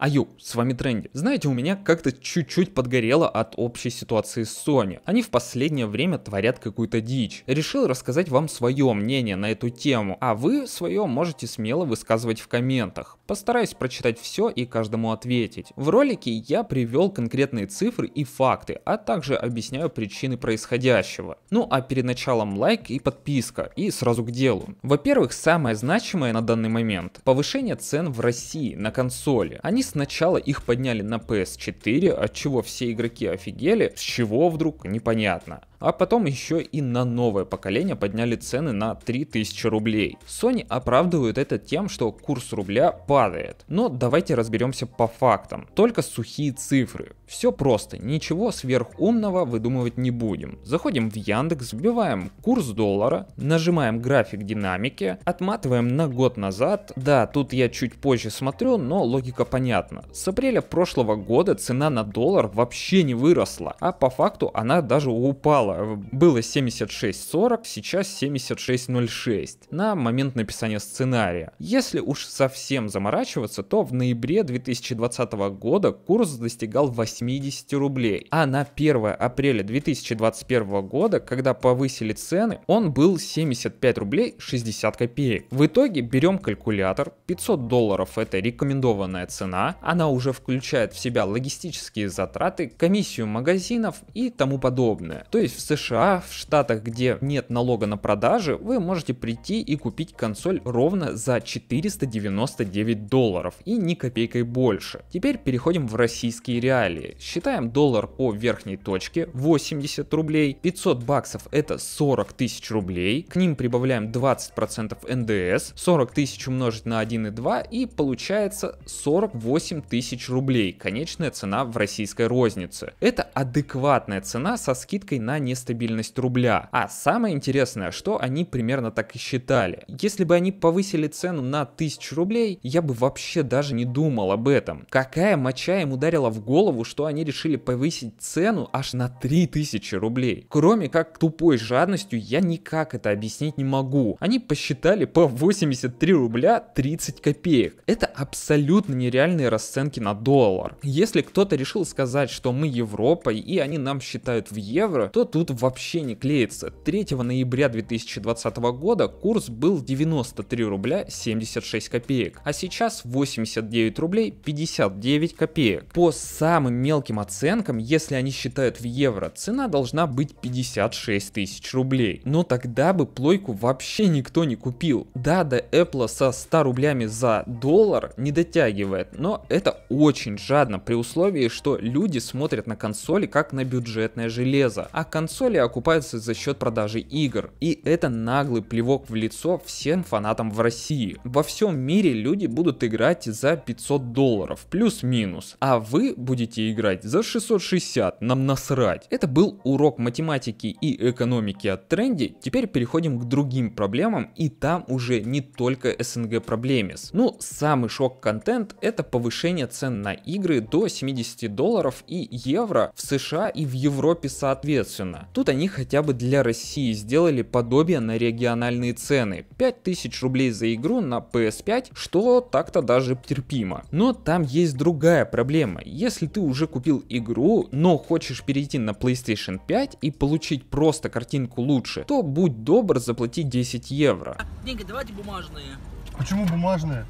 Аю, с вами Тренди. Знаете, у меня как-то чуть-чуть подгорело от общей ситуации с Sony. Они в последнее время творят какую-то дичь. Решил рассказать вам свое мнение на эту тему, а вы свое можете смело высказывать в комментах. Постараюсь прочитать все и каждому ответить. В ролике я привел конкретные цифры и факты, а также объясняю причины происходящего. Ну а перед началом лайк и подписка, и сразу к делу. Во-первых, самое значимое на данный момент – повышение цен в России на консоли. Они сначала их подняли на PS4, от чего все игроки офигели, с чего вдруг, непонятно. А потом еще и на новое поколение подняли цены на 3000 рублей. Sony оправдывают это тем, что курс рубля падает. Но давайте разберемся по фактам. Только сухие цифры. Все просто, ничего сверхумного выдумывать не будем. Заходим в Яндекс, вбиваем курс доллара, нажимаем график динамики, отматываем на год назад. Да, тут я чуть позже смотрю, но логика понятна. С апреля прошлого года цена на доллар вообще не выросла, а по факту она даже упала дело, э, было 76.40, сейчас 76.06 на момент написания сценария. Если уж совсем заморачиваться, то в ноябре 2020 года курс достигал 80 рублей, а на 1 апреля 2021 года, когда повысили цены, он был 75 рублей 60 копеек. В итоге берем калькулятор, 500 долларов это рекомендованная цена, она уже включает в себя логистические затраты, комиссию магазинов и тому подобное. То есть в США, в штатах, где нет налога на продажи, вы можете прийти и купить консоль ровно за 499 долларов и ни копейкой больше. Теперь переходим в российские реалии. Считаем доллар по верхней точке 80 рублей, 500 баксов это 40 тысяч рублей, к ним прибавляем 20% НДС, 40 тысяч умножить на 1,2 и получается 48 тысяч рублей, конечная цена в российской рознице. Это адекватная цена со скидкой на не нестабильность рубля. А самое интересное, что они примерно так и считали. Если бы они повысили цену на 1000 рублей, я бы вообще даже не думал об этом. Какая моча им ударила в голову, что они решили повысить цену аж на 3000 рублей? Кроме как тупой жадностью, я никак это объяснить не могу. Они посчитали по 83 рубля 30 копеек. Это абсолютно нереальные расценки на доллар. Если кто-то решил сказать, что мы Европа и они нам считают в евро, то тут тут вообще не клеится. 3 ноября 2020 года курс был 93 рубля 76 копеек, а сейчас 89 рублей 59 копеек. По самым мелким оценкам, если они считают в евро, цена должна быть 56 тысяч рублей. Но тогда бы плойку вообще никто не купил. Да, до Apple со 100 рублями за доллар не дотягивает, но это очень жадно при условии, что люди смотрят на консоли как на бюджетное железо, а консоль консоли окупаются за счет продажи игр. И это наглый плевок в лицо всем фанатам в России. Во всем мире люди будут играть за 500 долларов, плюс-минус. А вы будете играть за 660, нам насрать. Это был урок математики и экономики от тренди. Теперь переходим к другим проблемам, и там уже не только СНГ проблемис. Ну, самый шок-контент это повышение цен на игры до 70 долларов и евро в США и в Европе соответственно ценно. Тут они хотя бы для России сделали подобие на региональные цены. 5000 рублей за игру на PS5, что так-то даже терпимо. Но там есть другая проблема. Если ты уже купил игру, но хочешь перейти на PlayStation 5 и получить просто картинку лучше, то будь добр заплатить 10 евро. Деньги давайте бумажные. Почему бумажные?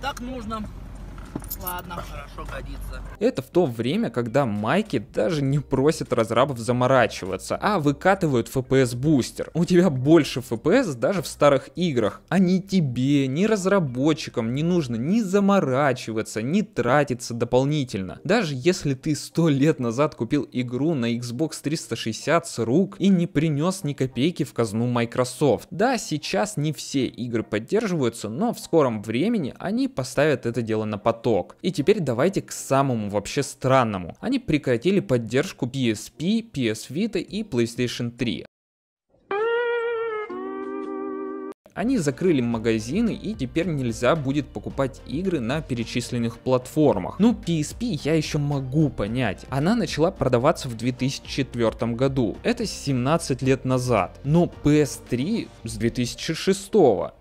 Так нужно. Ладно. Хорошо годится. Это в то время, когда майки даже не просят разрабов заморачиваться, а выкатывают FPS бустер. У тебя больше FPS даже в старых играх, а ни тебе, ни разработчикам не нужно ни заморачиваться, ни тратиться дополнительно. Даже если ты сто лет назад купил игру на Xbox 360 с рук и не принес ни копейки в казну Microsoft. Да, сейчас не все игры поддерживаются, но в скором времени они поставят это дело на поток поток. И теперь давайте к самому вообще странному. Они прекратили поддержку PSP, PS Vita и PlayStation 3. Они закрыли магазины и теперь нельзя будет покупать игры на перечисленных платформах. Ну, PSP я еще могу понять. Она начала продаваться в 2004 году. Это 17 лет назад. Но PS3 с 2006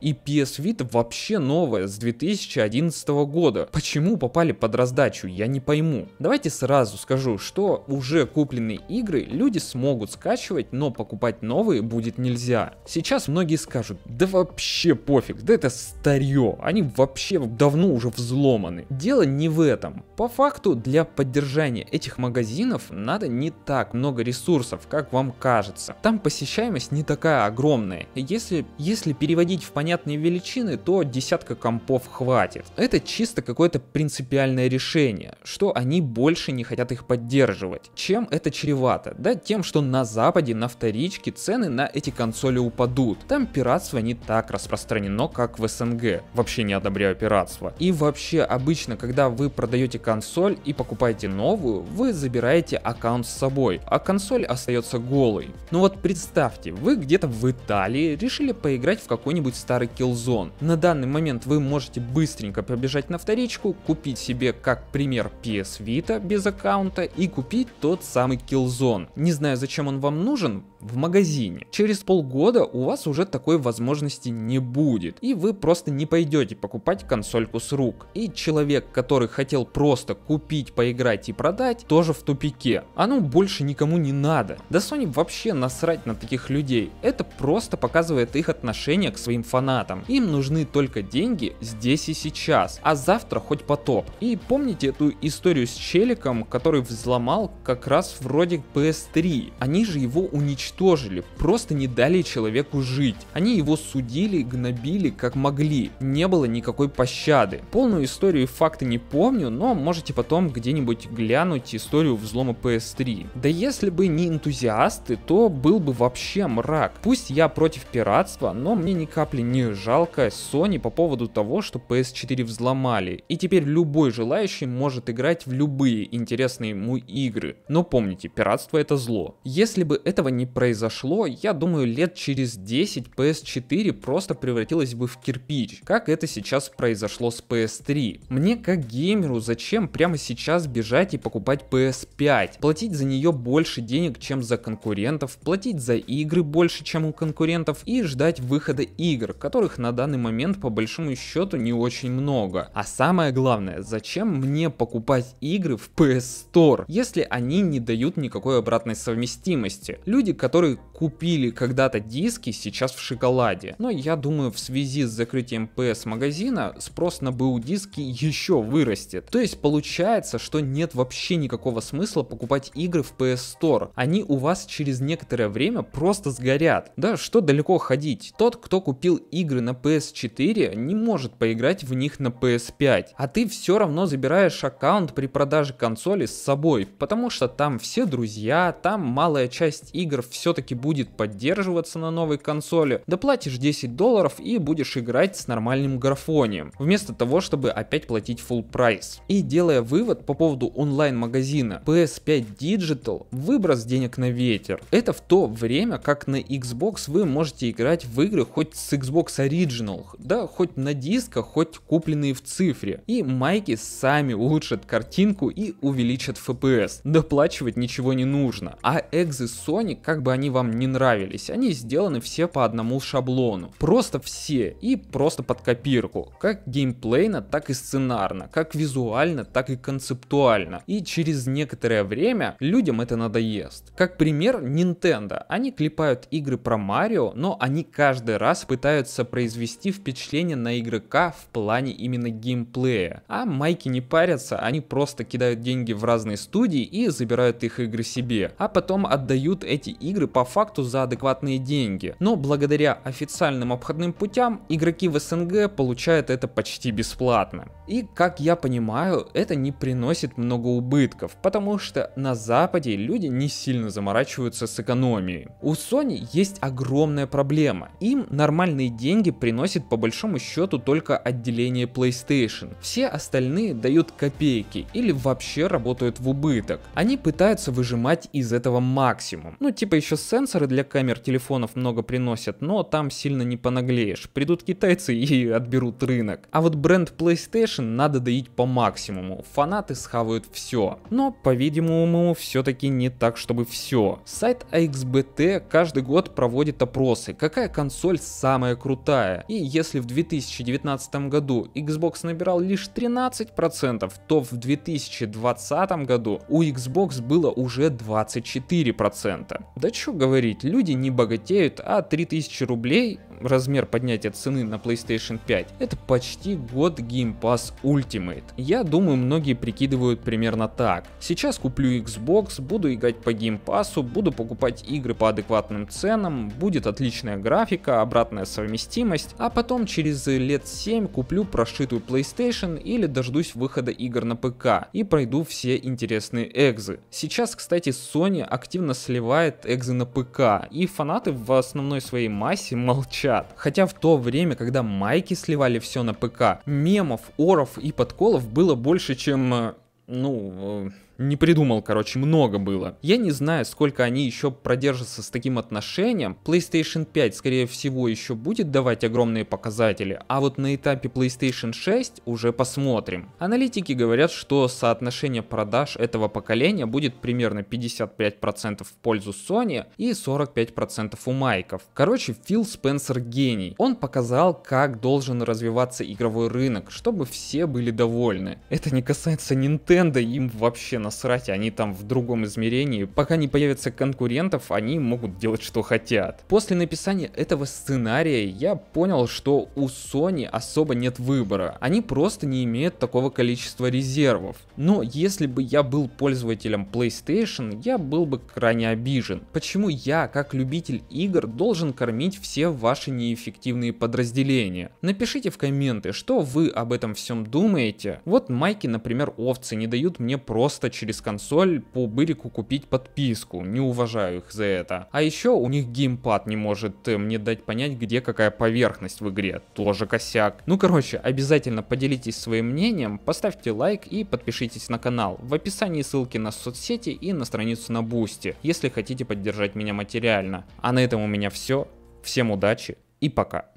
и PS Vita вообще новая с 2011 года. Почему попали под раздачу, я не пойму. Давайте сразу скажу, что уже купленные игры люди смогут скачивать, но покупать новые будет нельзя. Сейчас многие скажут, да вообще пофиг, да это старье, они вообще давно уже взломаны. Дело не в этом. По факту для поддержания этих магазинов надо не так много ресурсов, как вам кажется. Там посещаемость не такая огромная. Если, если переводить в понятные величины, то десятка компов хватит. Это чисто какое-то принципиальное решение, что они больше не хотят их поддерживать. Чем это чревато? Да тем, что на Западе на вторичке цены на эти консоли упадут. Там пиратство не так так распространено, как в СНГ. Вообще не одобряю пиратство. И вообще, обычно, когда вы продаете консоль и покупаете новую, вы забираете аккаунт с собой, а консоль остается голой. Ну вот представьте, вы где-то в Италии решили поиграть в какой-нибудь старый Killzone. На данный момент вы можете быстренько побежать на вторичку, купить себе как пример PS Vita без аккаунта и купить тот самый Killzone. Не знаю зачем он вам нужен, в магазине. Через полгода у вас уже такой возможности не будет, и вы просто не пойдете покупать консольку с рук. И человек, который хотел просто купить, поиграть и продать, тоже в тупике. Оно больше никому не надо. Да Sony вообще насрать на таких людей, это просто показывает их отношение к своим фанатам. Им нужны только деньги здесь и сейчас, а завтра хоть потоп. И помните эту историю с челиком, который взломал как раз вроде PS3, они же его уничтожили уничтожили, просто не дали человеку жить. Они его судили, гнобили, как могли. Не было никакой пощады. Полную историю и факты не помню, но можете потом где-нибудь глянуть историю взлома PS3. Да если бы не энтузиасты, то был бы вообще мрак. Пусть я против пиратства, но мне ни капли не жалко Sony по поводу того, что PS4 взломали. И теперь любой желающий может играть в любые интересные ему игры. Но помните, пиратство это зло. Если бы этого не произошло, произошло, я думаю, лет через 10 PS4 просто превратилась бы в кирпич, как это сейчас произошло с PS3. Мне как геймеру зачем прямо сейчас бежать и покупать PS5, платить за нее больше денег, чем за конкурентов, платить за игры больше, чем у конкурентов и ждать выхода игр, которых на данный момент по большому счету не очень много. А самое главное, зачем мне покупать игры в PS Store, если они не дают никакой обратной совместимости? Люди, которые 取る купили когда-то диски, сейчас в шоколаде. Но я думаю, в связи с закрытием PS магазина спрос на БУ диски еще вырастет. То есть получается, что нет вообще никакого смысла покупать игры в PS Store. Они у вас через некоторое время просто сгорят. Да, что далеко ходить. Тот, кто купил игры на PS4, не может поиграть в них на PS5. А ты все равно забираешь аккаунт при продаже консоли с собой, потому что там все друзья, там малая часть игр все-таки будет будет поддерживаться на новой консоли, доплатишь 10 долларов и будешь играть с нормальным графонием, вместо того, чтобы опять платить full прайс. И делая вывод по поводу онлайн-магазина, PS5 Digital выброс денег на ветер. Это в то время, как на Xbox вы можете играть в игры хоть с Xbox Original, да, хоть на дисках, хоть купленные в цифре. И майки сами улучшат картинку и увеличат FPS. Доплачивать ничего не нужно. А экзы Sony, как бы они вам не нравились. Они сделаны все по одному шаблону. Просто все и просто под копирку. Как геймплейно, так и сценарно. Как визуально, так и концептуально. И через некоторое время людям это надоест. Как пример Nintendo. Они клепают игры про Марио, но они каждый раз пытаются произвести впечатление на игрока в плане именно геймплея. А майки не парятся, они просто кидают деньги в разные студии и забирают их игры себе. А потом отдают эти игры по факту факту за адекватные деньги. Но благодаря официальным обходным путям игроки в СНГ получают это почти бесплатно. И как я понимаю, это не приносит много убытков, потому что на Западе люди не сильно заморачиваются с экономией. У Sony есть огромная проблема. Им нормальные деньги приносит по большому счету только отделение PlayStation. Все остальные дают копейки или вообще работают в убыток. Они пытаются выжимать из этого максимум. Ну типа еще сенс сенсоры для камер телефонов много приносят, но там сильно не понаглеешь. Придут китайцы и отберут рынок. А вот бренд PlayStation надо доить по максимуму. Фанаты схавают все. Но, по-видимому, все-таки не так, чтобы все. Сайт AXBT каждый год проводит опросы, какая консоль самая крутая. И если в 2019 году Xbox набирал лишь 13%, то в 2020 году у Xbox было уже 24%. Да что говорить говорить, люди не богатеют, а 3000 рублей, размер поднятия цены на PlayStation 5, это почти год Game Pass Ultimate. Я думаю, многие прикидывают примерно так. Сейчас куплю Xbox, буду играть по Game Pass, буду покупать игры по адекватным ценам, будет отличная графика, обратная совместимость, а потом через лет 7 куплю прошитую PlayStation или дождусь выхода игр на ПК и пройду все интересные экзы. Сейчас, кстати, Sony активно сливает экзы на ПК, ВК, и фанаты в основной своей массе молчат. Хотя в то время, когда майки сливали все на ПК, мемов, оров и подколов было больше, чем... Э, ну... Э, не придумал, короче, много было. Я не знаю, сколько они еще продержатся с таким отношением. PlayStation 5, скорее всего, еще будет давать огромные показатели, а вот на этапе PlayStation 6 уже посмотрим. Аналитики говорят, что соотношение продаж этого поколения будет примерно 55% в пользу Sony и 45% у майков. Короче, Фил Спенсер гений. Он показал, как должен развиваться игровой рынок, чтобы все были довольны. Это не касается Nintendo, им вообще на насрать, они там в другом измерении. Пока не появятся конкурентов, они могут делать что хотят. После написания этого сценария я понял, что у Sony особо нет выбора. Они просто не имеют такого количества резервов. Но если бы я был пользователем PlayStation, я был бы крайне обижен. Почему я, как любитель игр, должен кормить все ваши неэффективные подразделения? Напишите в комменты, что вы об этом всем думаете. Вот майки, например, овцы не дают мне просто через консоль по Бырику купить подписку, не уважаю их за это. А еще у них геймпад не может э, мне дать понять, где какая поверхность в игре, тоже косяк. Ну короче, обязательно поделитесь своим мнением, поставьте лайк и подпишитесь на канал. В описании ссылки на соцсети и на страницу на Бусти, если хотите поддержать меня материально. А на этом у меня все, всем удачи и пока.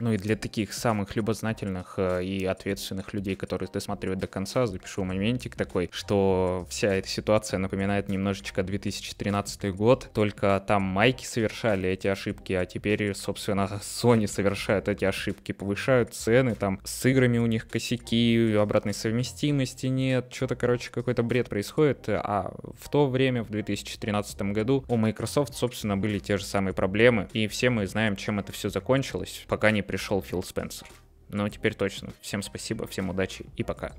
Ну и для таких самых любознательных э, и ответственных людей, которые досматривают до конца, запишу моментик такой, что вся эта ситуация напоминает немножечко 2013 год, только там майки совершали эти ошибки, а теперь, собственно, Sony совершают эти ошибки, повышают цены, там с играми у них косяки, обратной совместимости нет, что-то, короче, какой-то бред происходит, а в то время, в 2013 году, у Microsoft, собственно, были те же самые проблемы, и все мы знаем, чем это все закончилось, пока не пришел Фил Спенсер. Но ну, теперь точно. Всем спасибо, всем удачи и пока.